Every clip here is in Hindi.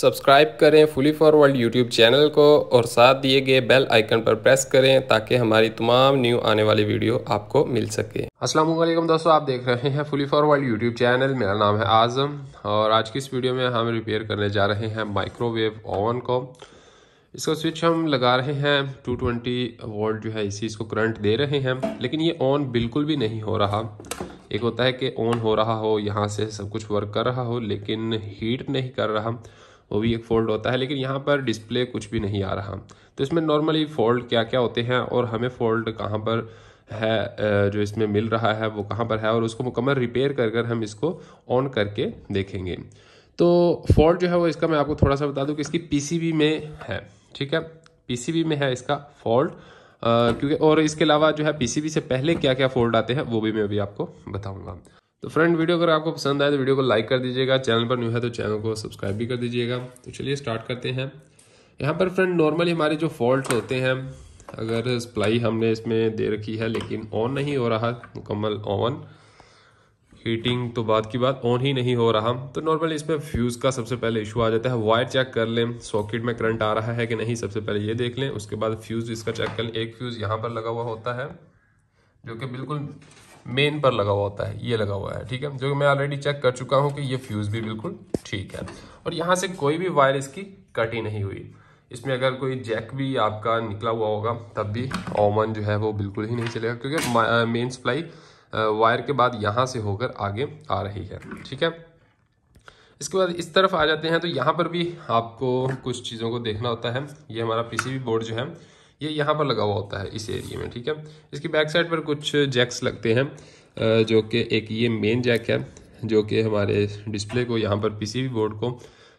सब्सक्राइब करें फुली फॉरवर्ड यूट्यूब चैनल को और साथ दिए गए बेल आइकन पर प्रेस करें ताकि हमारी तमाम न्यू आने वाली वीडियो आपको मिल सके वालेकुम दोस्तों आप देख रहे हैं फुली फॉरवर्ड यूट्यूब चैनल मेरा नाम है आज़म और आज की इस वीडियो में हम रिपेयर करने जा रहे हैं माइक्रोवेव ओवन को इसका स्विच हम लगा रहे हैं ट्वेंटी वोल्ट जो है इसी इसको करंट दे रहे हैं लेकिन ये ऑन बिल्कुल भी नहीं हो रहा एक होता है कि ऑन हो रहा हो यहाँ से सब कुछ वर्क कर रहा हो लेकिन हीट नहीं कर रहा वो भी एक फ़ोल्ड होता है लेकिन यहाँ पर डिस्प्ले कुछ भी नहीं आ रहा तो इसमें नॉर्मली फ़ोल्ड क्या क्या होते हैं और हमें फ़ोल्ड कहाँ पर है जो इसमें मिल रहा है वो कहाँ पर है और उसको मुकम्मल रिपेयर कर कर हम इसको ऑन करके देखेंगे तो फॉल्ट जो है वो इसका मैं आपको थोड़ा सा बता दूं कि इसकी पीसीबी में है ठीक है पीसीबी में है इसका फॉल्ट क्योंकि और इसके अलावा जो है पीसीबी से पहले क्या क्या फॉल्ट आते हैं वो भी मैं अभी आपको बताऊंगा तो फ्रेंड वीडियो अगर आपको पसंद आए तो वीडियो को लाइक कर दीजिएगा चैनल पर न्यू है तो चैनल को सब्सक्राइब भी कर दीजिएगा तो चलिए स्टार्ट करते हैं यहाँ पर फ्रेंड नॉर्मली हमारे जो फॉल्ट होते हैं अगर सप्लाई हमने इसमें दे रखी है लेकिन ऑन नहीं हो रहा मुकम्मल ऑन हीटिंग तो बाद की बात ऑन ही नहीं हो रहा तो नॉर्मली इसमें फ्यूज़ का सबसे पहले इशू आ जाता है वायर चेक कर लें सॉकेट में करंट आ रहा है कि नहीं सबसे पहले ये देख लें उसके बाद फ्यूज़ इसका चेक कर लें एक फ्यूज़ यहाँ पर लगा हुआ होता है जो कि बिल्कुल मेन पर लगा हुआ होता है ये लगा हुआ है ठीक है जो मैं ऑलरेडी चेक कर चुका हूँ कि ये फ्यूज़ भी बिल्कुल ठीक है और यहाँ से कोई भी वायर इसकी कटी नहीं हुई इसमें अगर कोई जैक भी आपका निकला हुआ होगा तब भी ओमन जो है वो बिल्कुल ही नहीं चलेगा क्योंकि मेन सप्लाई वायर के बाद यहाँ से होकर आगे आ रही है ठीक है इसके बाद इस तरफ आ जाते हैं तो यहाँ पर भी आपको कुछ चीज़ों को देखना होता है ये हमारा पीसीबी बोर्ड जो है ये यहाँ पर लगा हुआ होता है इस एरिए में ठीक है इसकी बैक साइड पर कुछ जैक्स लगते हैं जो कि एक ये मेन जैक है जो कि हमारे डिस्प्ले को यहाँ पर पीसीबी बोर्ड को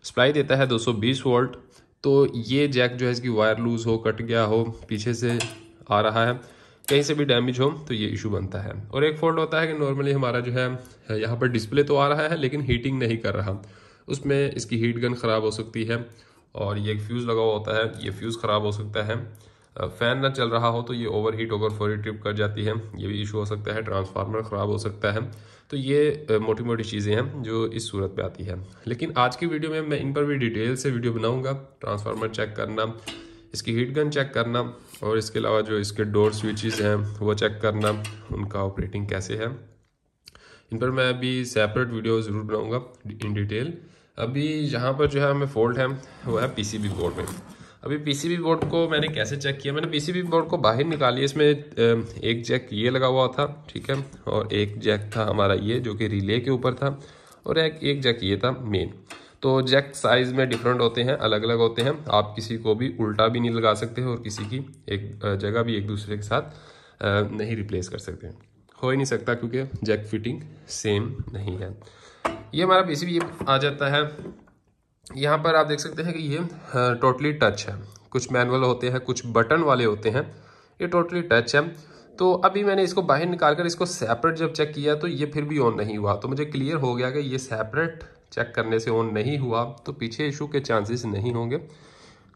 सप्लाई देता है 220 वोल्ट तो ये जैक जो है इसकी वायर लूज़ हो कट गया हो पीछे से आ रहा है कहीं से भी डैमेज हो तो ये इशू बनता है और एक फॉल्ट होता है कि नॉर्मली हमारा जो है यहाँ पर डिस्प्ले तो आ रहा है लेकिन हीटिंग नहीं कर रहा उसमें इसकी हीट गन ख़राब हो सकती है और ये एक फ्यूज़ लगा हुआ होता है ये फ्यूज़ ख़राब हो सकता है फ़ैन ना चल रहा हो तो ये ओवर हीट ओवर फोरी ट्रिप कर जाती है ये भी इशू हो सकता है ट्रांसफार्मर ख़राब हो सकता है तो ये मोटी मोटी चीज़ें हैं जो इस सूरत में आती है लेकिन आज की वीडियो में मैं इन पर भी डिटेल से वीडियो बनाऊँगा ट्रांसफार्मर चेक करना इसकी हीट गन चेक करना और इसके अलावा जो इसके डोर स्विचेस हैं वो चेक करना उनका ऑपरेटिंग कैसे है इन पर मैं अभी सेपरेट वीडियो ज़रूर बनाऊँगा इन डिटेल अभी यहाँ पर जो है हमें फॉल्ट है वो है पीसीबी बोर्ड में अभी पीसीबी बोर्ड को मैंने कैसे चेक किया मैंने पीसीबी बोर्ड को बाहर निकाली इसमें एक जैक ये लगा हुआ था ठीक है और एक जैक था हमारा ये जो कि रिले के ऊपर था और एक एक जैक ये था मेन तो जैक साइज़ में डिफरेंट होते हैं अलग अलग होते हैं आप किसी को भी उल्टा भी नहीं लगा सकते और किसी की एक जगह भी एक दूसरे के साथ नहीं रिप्लेस कर सकते हो ही नहीं सकता क्योंकि जैक फिटिंग सेम नहीं है ये हमारा पीसीबी आ जाता है यहाँ पर आप देख सकते हैं कि ये टोटली टच है कुछ मैनुअल होते हैं कुछ बटन वाले होते हैं ये टोटली टच है तो अभी मैंने इसको बाहर निकाल कर इसको सेपरेट जब चेक किया तो ये फिर भी ऑन नहीं हुआ तो मुझे क्लियर हो गया कि ये सेपरेट चेक करने से ऑन नहीं हुआ तो पीछे इशू के चांसेस नहीं होंगे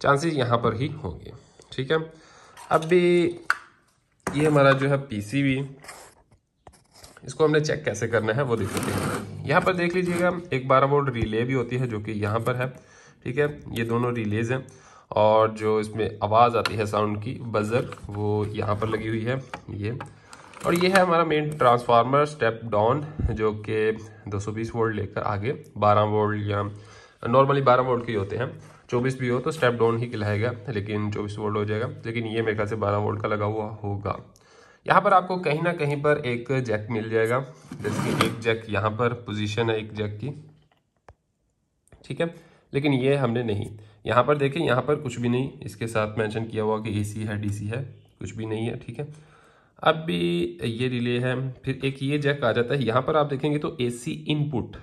चांसेस यहाँ पर ही होंगे ठीक है अभी ये हमारा जो है पीसीबी इसको हमने चेक कैसे करना है वो लेते हैं यहाँ पर देख लीजिएगा एक बारह वोल्ट रिले भी होती है जो कि यहाँ पर है ठीक है ये दोनों रिलेज हैं और जो इसमें आवाज़ आती है साउंड की बज़र वो यहाँ पर लगी हुई है ये और ये है हमारा मेन ट्रांसफार्मर स्टेप डाउन जो कि 220 वोल्ट लेकर आगे 12 वोल्ट या नॉर्मली 12 वोल्ट के होते हैं 24 भी हो तो स्टेप डाउन ही कहलाएगा लेकिन 24 वोल्ट हो जाएगा लेकिन ये मेरे ख्याल से 12 वोल्ट का लगा हुआ होगा यहाँ पर आपको कहीं ना कहीं पर एक जैक मिल जाएगा जैसे कि एक जैक यहाँ पर पोजीशन है एक जैक की ठीक है लेकिन ये हमने नहीं यहाँ पर देखें यहाँ पर कुछ भी नहीं इसके साथ मेंशन किया हुआ कि एसी है डीसी है कुछ भी नहीं है ठीक है अब भी ये रिले है फिर एक ये जैक आ जाता है यहाँ पर आप देखेंगे तो ए इनपुट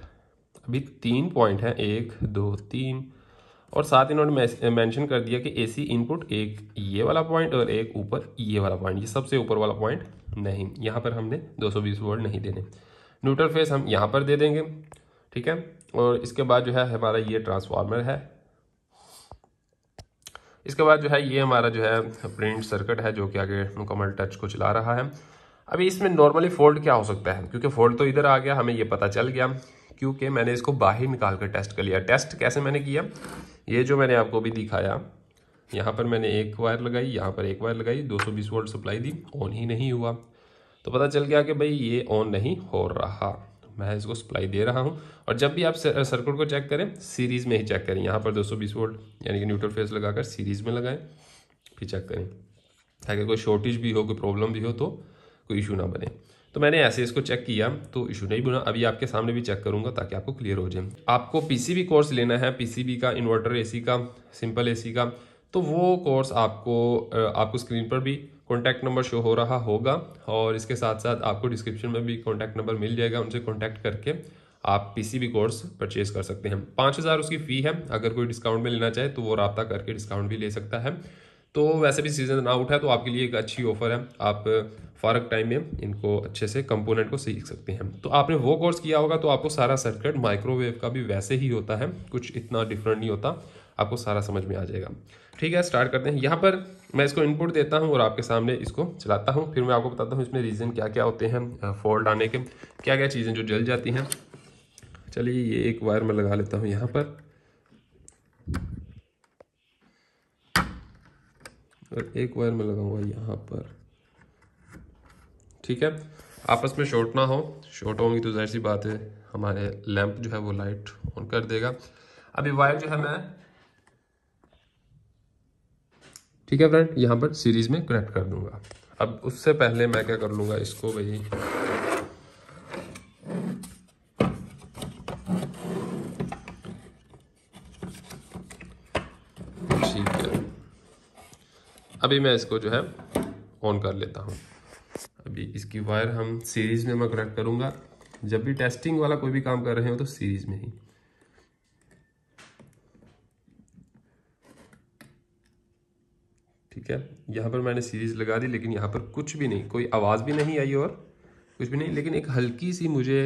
अभी तीन पॉइंट हैं एक दो तीन और साथ इन्होंने मेंशन कर दिया कि एसी इनपुट एक ये वाला पॉइंट और एक ऊपर ये वाला पॉइंट ये सबसे ऊपर वाला पॉइंट नहीं यहाँ पर हमने 220 वोल्ट नहीं देने न्यूट्रल फेस हम यहाँ पर दे देंगे ठीक है और इसके बाद जो है हमारा ये ट्रांसफार्मर है इसके बाद जो है ये हमारा जो है प्रिंट सर्किट है जो कि आगे मुकम्मल टच को चला रहा है अभी इसमें नॉर्मली फोल्ड क्या हो सकता है क्योंकि फोल्ड तो इधर आ गया हमें ये पता चल गया क्योंकि मैंने इसको बाहर निकाल कर टेस्ट कर लिया टेस्ट कैसे मैंने किया ये जो मैंने आपको अभी दिखाया यहाँ पर मैंने एक वायर लगाई यहाँ पर एक वायर लगाई 220 वोल्ट सप्लाई दी ऑन ही नहीं हुआ तो पता चल गया कि भाई ये ऑन नहीं हो रहा मैं इसको सप्लाई दे रहा हूँ और जब भी आप सर्किट को चेक करें सीरीज़ में ही चेक करें यहाँ पर 220 वोल्ट यानी कि न्यूट्रल फेस लगाकर सीरीज़ में लगाएं फिर चेक करें ताकि कोई शॉर्टेज भी हो कोई प्रॉब्लम भी हो तो कोई इशू ना बने तो मैंने ऐसे इसको चेक किया तो इशू नहीं बुना अभी आपके सामने भी चेक करूँगा ताकि आपको क्लियर हो जाए आपको पीसीबी कोर्स लेना है पीसीबी का इन्वर्टर एसी का सिंपल एसी का तो वो कोर्स आपको आपको स्क्रीन पर भी कॉन्टैक्ट नंबर शो हो रहा होगा और इसके साथ साथ आपको डिस्क्रिप्शन में भी कॉन्टैक्ट नंबर मिल जाएगा उनसे कॉन्टैक्ट करके आप पीसीबी कोर्स परचेज कर सकते हैं पाँच हज़ार उसकी फ़ी है अगर कोई डिस्काउंट में लेना चाहे तो वो रबता करके डिस्काउंट भी ले सकता है तो वैसे भी सीज़न ना उठा है तो आपके लिए एक अच्छी ऑफर है आप फ़ारक टाइम में इनको अच्छे से कंपोनेंट को सीख सकते हैं तो आपने वो कोर्स किया होगा तो आपको सारा सर्किट माइक्रोवेव का भी वैसे ही होता है कुछ इतना डिफरेंट नहीं होता आपको सारा समझ में आ जाएगा ठीक है स्टार्ट करते हैं यहाँ पर मैं इसको इनपुट देता हूँ और आपके सामने इसको चलाता हूँ फिर मैं आपको बताता हूँ इसमें रीज़न क्या क्या होते हैं फॉल्ट आने के क्या क्या चीज़ें जो जल जाती हैं चलिए ये एक वायर मैं लगा लेता हूँ यहाँ पर और एक वायर में लगाऊंगा यहाँ पर ठीक है आपस में शॉर्ट ना हो शॉर्ट होंगी तो जाहिर सी बात है हमारे लैंप जो है वो लाइट ऑन कर देगा अभी वायर जो है मैं ठीक है फ्रेंड यहाँ पर सीरीज में कनेक्ट कर दूंगा अब उससे पहले मैं क्या कर लूंगा इसको भाई अभी मैं इसको जो है ऑन कर लेता हूँ अभी इसकी वायर हम सीरीज़ में मैं कनेक्ट करूँगा जब भी टेस्टिंग वाला कोई भी काम कर रहे हो तो सीरीज़ में ही ठीक है यहाँ पर मैंने सीरीज़ लगा दी लेकिन यहाँ पर कुछ भी नहीं कोई आवाज़ भी नहीं आई और कुछ भी नहीं लेकिन एक हल्की सी मुझे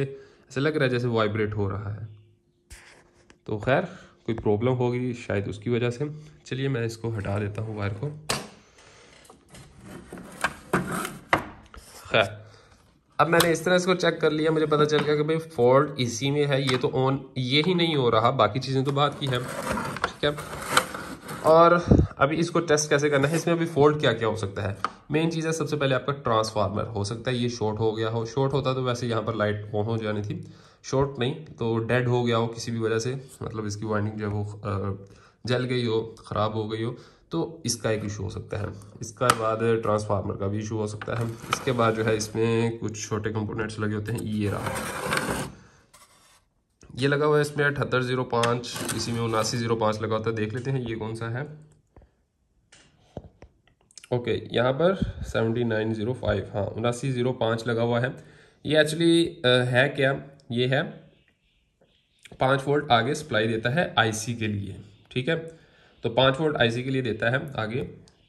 ऐसा लग रहा है जैसे वाइब्रेट हो रहा है तो खैर कोई प्रॉब्लम होगी शायद उसकी वजह से चलिए मैं इसको हटा देता हूँ वायर को खैर अब मैंने इस तरह इसको चेक कर लिया मुझे पता चल गया कि भाई फॉल्ट इसी में है ये तो ऑन ये ही नहीं हो रहा बाकी चीज़ें तो बात की है ठीक है और अभी इसको टेस्ट कैसे करना है इसमें अभी फॉल्ट क्या क्या हो सकता है मेन चीज़ है सबसे पहले आपका ट्रांसफार्मर हो सकता है ये शॉर्ट हो गया हो शॉर्ट होता तो वैसे यहाँ पर लाइट ऑन हो जानी थी शॉर्ट नहीं तो डेड हो गया हो किसी भी वजह से मतलब इसकी वाइंडिंग जो है वो जल गई हो ख़राब हो गई हो तो इसका एक इशू हो सकता है इसका बाद ट्रांसफार्मर का भी इशू हो सकता है इसके बाद जो है इसमें कुछ छोटे कंपोनेंट्स लगे होते हैं ये रहा ये लगा हुआ है इसमें अठहत्तर जीरो पाँच इसी में उनासी जीरो पाँच लगा होता है देख लेते हैं ये कौन सा है ओके यहाँ पर सेवेंटी नाइन ज़ीरो फाइव हाँ उनासी ज़ीरो पाँच लगा हुआ है ये एक्चुअली है क्या ये है पाँच वोल्ट आगे सप्लाई देता है आईसी के लिए ठीक है तो पाँच वोल्ट आईसी के लिए देता है आगे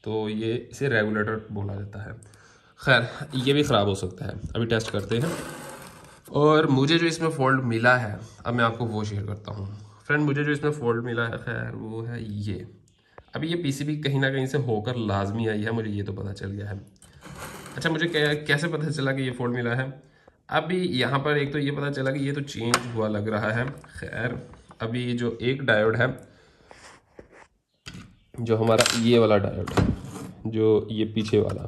तो ये इसे रेगुलेटर बोला जाता है खैर ये भी ख़राब हो सकता है अभी टेस्ट करते हैं और मुझे जो इसमें फ़ॉल्ट मिला है अब मैं आपको वो शेयर करता हूँ फ्रेंड मुझे जो इसमें फ़ॉल्ट मिला है खैर वो है ये अभी ये पीसीबी कहीं ना कहीं से होकर लाजमी आई है मुझे ये तो पता चल गया है अच्छा मुझे कैसे पता चला कि ये फ़ॉल्ट मिला है अभी यहाँ पर एक तो ये पता चला कि ये तो चेंज हुआ लग रहा है खैर अभी जो एक डायोड है जो हमारा ये वाला डायोड है जो ये पीछे वाला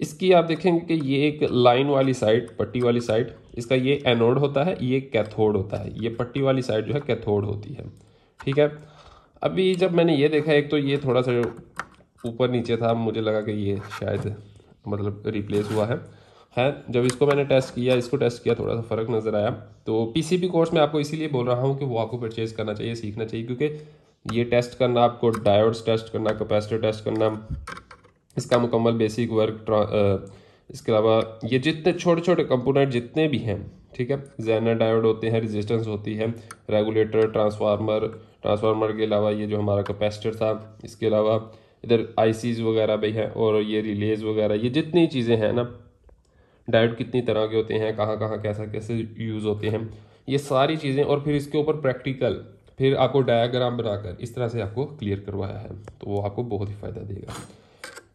इसकी आप देखेंगे कि ये एक लाइन वाली साइड पट्टी वाली साइड इसका ये एनोड होता है ये कैथोड होता है ये पट्टी वाली साइड जो है कैथोड होती है ठीक है अभी जब मैंने ये देखा एक तो ये थोड़ा सा ऊपर नीचे था मुझे लगा कि ये शायद मतलब रिप्लेस हुआ है है जब इसको मैंने टेस्ट किया इसको टेस्ट किया थोड़ा सा फ़र्क नज़र आया तो पीसीबी कोर्स में आपको इसीलिए बोल रहा हूँ कि वो आपको परचेज़ करना चाहिए सीखना चाहिए क्योंकि ये टेस्ट करना आपको डायोड्स टेस्ट करना कैपेसिटर टेस्ट करना इसका मुकम्मल बेसिक वर्क इसके अलावा ये जितने छोटे छोटे कंपोनेंट जितने भी हैं ठीक है जैनर डायोड होते हैं रेजिस्टेंस होती है रेगुलेटर ट्रांसफार्मर ट्रांसफार्मर के अलावा ये जो हमारा कैपेसिटर था इसके अलावा इधर आईसीज वगैरह भी हैं और ये रिलेज वगैरह ये जितनी चीज़ें हैं ना डायोड कितनी तरह के होते हैं कहाँ कहाँ कैसा कैसे यूज़ होते हैं ये सारी चीज़ें और फिर इसके ऊपर प्रैक्टिकल फिर आपको डायाग्राम बनाकर इस तरह से आपको क्लियर करवाया है तो वो आपको बहुत ही फ़ायदा देगा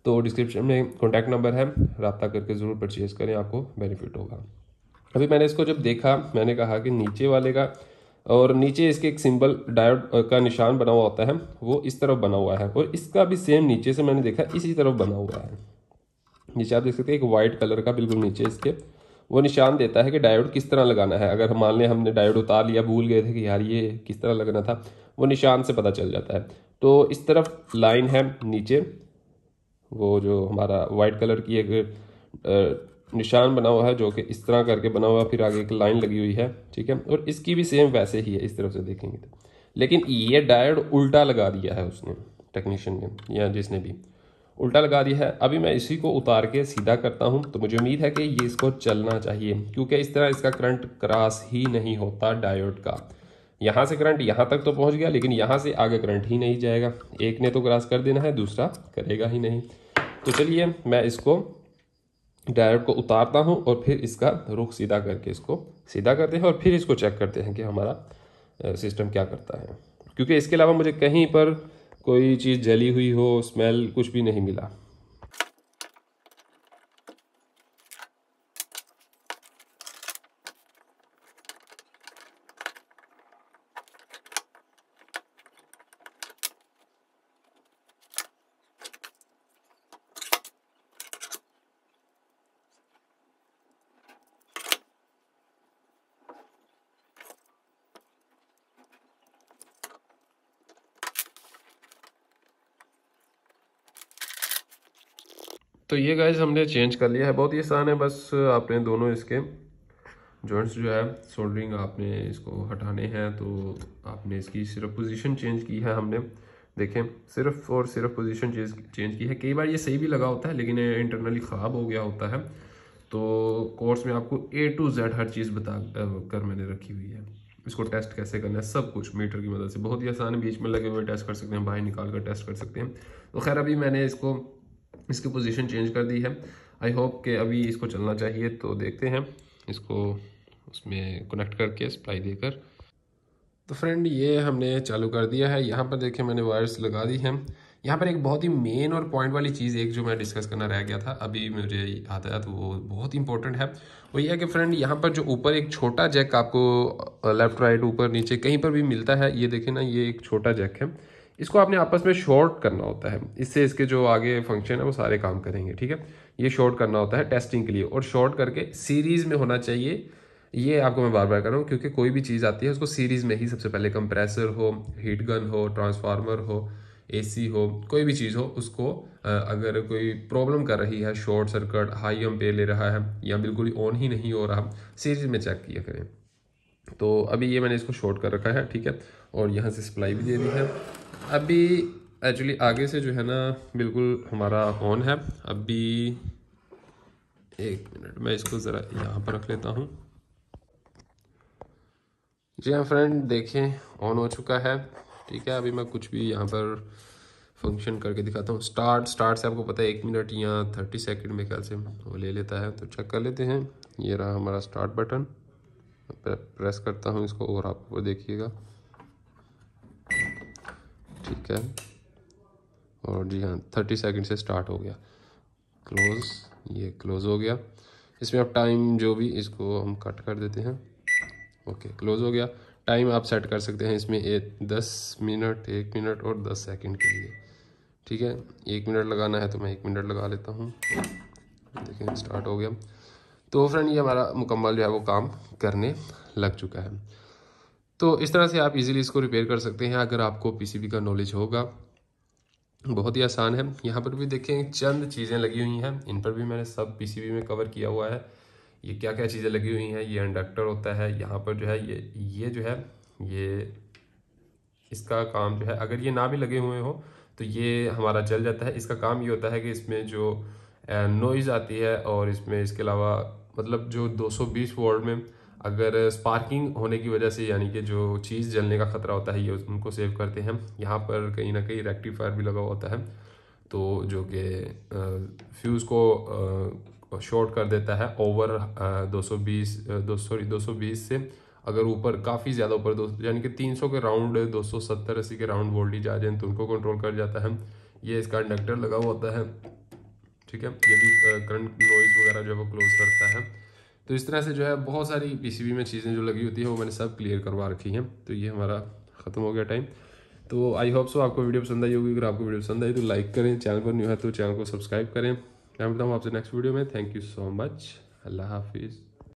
तो डिस्क्रिप्शन में कॉन्टैक्ट नंबर है रबता करके ज़रूर परचेज़ करें आपको बेनिफिट होगा अभी मैंने इसको जब देखा मैंने कहा कि नीचे वाले का और नीचे इसके एक सिंबल डायोड का निशान बना हुआ होता है वो इस तरफ बना हुआ है और इसका भी सेम नीचे से मैंने देखा इसी तरफ बना हुआ है नीचे आप देख सकते हैं एक वाइट कलर का बिल्कुल नीचे इसके वो निशान देता है कि डायोड किस तरह लगाना है अगर मान लें हमने डायोड उतार लिया भूल गए थे कि यार ये किस तरह लगना था वो निशान से पता चल जाता है तो इस तरफ लाइन है नीचे वो जो हमारा वाइट कलर की एक निशान बना हुआ है जो कि इस तरह करके बना हुआ फिर आगे एक लाइन लगी हुई है ठीक है और इसकी भी सेम वैसे ही है इस तरफ से देखेंगे तो लेकिन ये डायोड उल्टा लगा दिया है उसने टेक्नीशियन ने या जिसने भी उल्टा लगा दिया है अभी मैं इसी को उतार के सीधा करता हूँ तो मुझे उम्मीद है कि ये इसको चलना चाहिए क्योंकि इस तरह इसका करंट क्रॉस ही नहीं होता डायोड का यहाँ से करंट यहाँ तक तो पहुँच गया लेकिन यहाँ से आगे करंट ही नहीं जाएगा एक ने तो क्रॉस कर देना है दूसरा करेगा ही नहीं तो चलिए मैं इसको डायोड को उतारता हूँ और फिर इसका रुख सीधा करके इसको सीधा करते हैं और फिर इसको चेक करते हैं कि हमारा सिस्टम क्या करता है क्योंकि इसके अलावा मुझे कहीं पर कोई चीज़ जली हुई हो स्मेल कुछ भी नहीं मिला तो ये गाइज हमने चेंज कर लिया है बहुत ही आसान है बस आपने दोनों इसके जॉइंट्स जो है सोल्डरिंग आपने इसको हटाने हैं तो आपने इसकी सिर्फ पोजीशन चेंज की है हमने देखें सिर्फ और सिर्फ पोजीशन चेंज चेंज की है कई बार ये सही भी लगा होता है लेकिन इंटरनली ख़राब हो गया होता है तो कोर्स में आपको ए टू जेड हर चीज़ बता कर मैंने रखी हुई है इसको टेस्ट कैसे करना है सब कुछ मीटर की मदद से बहुत ही आसान है बीच में लगे हुए टेस्ट कर सकते हैं बाहर निकाल कर टेस्ट कर सकते हैं तो खैर अभी मैंने इसको इसकी पोजीशन चेंज कर दी है आई होप कि अभी इसको चलना चाहिए तो देखते हैं इसको उसमें कनेक्ट करके सप्लाई देकर तो फ्रेंड ये हमने चालू कर दिया है यहाँ पर देखें मैंने वायर्स लगा दी हैं यहाँ पर एक बहुत ही मेन और पॉइंट वाली चीज़ एक जो मैं डिस्कस करना रह गया था अभी मुझे आता है तो वो बहुत इंपॉर्टेंट है वो ये है कि फ्रेंड यहाँ पर जो ऊपर एक छोटा जैक आपको लेफ्ट uh, राइट ऊपर नीचे कहीं पर भी मिलता है ये देखें ना ये एक छोटा जैक है इसको आपने आपस में शॉर्ट करना होता है इससे इसके जो आगे फंक्शन है वो सारे काम करेंगे ठीक है ये शॉर्ट करना होता है टेस्टिंग के लिए और शॉर्ट करके सीरीज़ में होना चाहिए ये आपको मैं बार बार कर रहा हूँ क्योंकि कोई भी चीज़ आती है उसको सीरीज़ में ही सबसे पहले कंप्रेसर हो हीट गन हो ट्रांसफार्मर हो एसी हो कोई भी चीज़ हो उसको अगर कोई प्रॉब्लम कर रही है शॉर्ट सर्किट हाई एम ले रहा है या बिल्कुल ऑन ही नहीं हो रहा सीरीज में चेक किया करें तो अभी ये मैंने इसको शॉर्ट कर रखा है ठीक है और यहाँ से सप्लाई भी दे दी है अभी एक्चुअली आगे से जो है ना बिल्कुल हमारा ऑन है अभी एक मिनट मैं इसको ज़रा यहाँ पर रख लेता हूँ जी हाँ फ्रेंड देखें ऑन हो चुका है ठीक है अभी मैं कुछ भी यहाँ पर फंक्शन करके दिखाता हूँ स्टार्ट स्टार्ट से आपको पता है एक मिनट या थर्टी सेकेंड में ख्याल से वो ले लेता है तो चेक कर लेते हैं ये रहा हमारा स्टार्ट बटन प्रेस करता हूँ इसको और आप देखिएगा ठीक और जी हाँ थर्टी सेकेंड से स्टार्ट हो गया क्लोज़ ये क्लोज़ हो गया इसमें आप टाइम जो भी इसको हम कट कर देते हैं ओके क्लोज़ हो गया टाइम आप सेट कर सकते हैं इसमें एक दस मिनट एक मिनट और दस सेकंड के लिए ठीक है एक मिनट लगाना है तो मैं एक मिनट लगा लेता हूँ देखें स्टार्ट हो गया तो फ्रेंड ये हमारा मुकम्मल जो है वो काम करने लग चुका है तो इस तरह से आप इजीली इसको रिपेयर कर सकते हैं अगर आपको पीसीबी का नॉलेज होगा बहुत ही आसान है यहाँ पर भी देखें चंद चीज़ें लगी हुई हैं इन पर भी मैंने सब पीसीबी में कवर किया हुआ है ये क्या क्या चीज़ें लगी हुई हैं ये इंडक्टर होता है यहाँ पर जो है ये ये जो है ये इसका काम जो है अगर ये ना भी लगे हुए हों तो ये हमारा जल जाता है इसका काम ये होता है कि इसमें जो नॉइज़ आती है और इसमें इसके अलावा मतलब जो बीस वोल्ट में अगर स्पार्किंग होने की वजह से यानी कि जो चीज़ जलने का ख़तरा होता है ये उनको सेव करते हैं यहाँ पर कहीं ना कहीं रेक्टिफायर भी लगा होता है तो जो कि फ्यूज़ को शॉर्ट कर देता है ओवर दो सौ बीस दो सॉरी दो सौ बीस से अगर ऊपर काफ़ी ज़्यादा ऊपर दो यानी कि तीन सौ के राउंड दो सौ सत्तर अस्सी के राउंड वोल्टेज आ जाए तो उनको कंट्रोल कर जाता है ये इसका इंडक्टर लगा हुआ होता है ठीक है ये भी करंट नॉइज़ वगैरह जो है वो क्लोज करता है तो इस तरह से जो है बहुत सारी पी में चीज़ें जो लगी होती है वो मैंने सब क्लियर करवा रखी हैं तो ये हमारा ख़त्म हो गया टाइम तो आई होप सो आपको वीडियो पसंद आई होगी अगर आपको वीडियो पसंद आई तो लाइक करें चैनल पर न्यू है तो चैनल को सब्सक्राइब करें मैं मिलता हूँ आपसे नेक्स्ट वीडियो में थैंक यू सो मच अल्लाह हाफिज़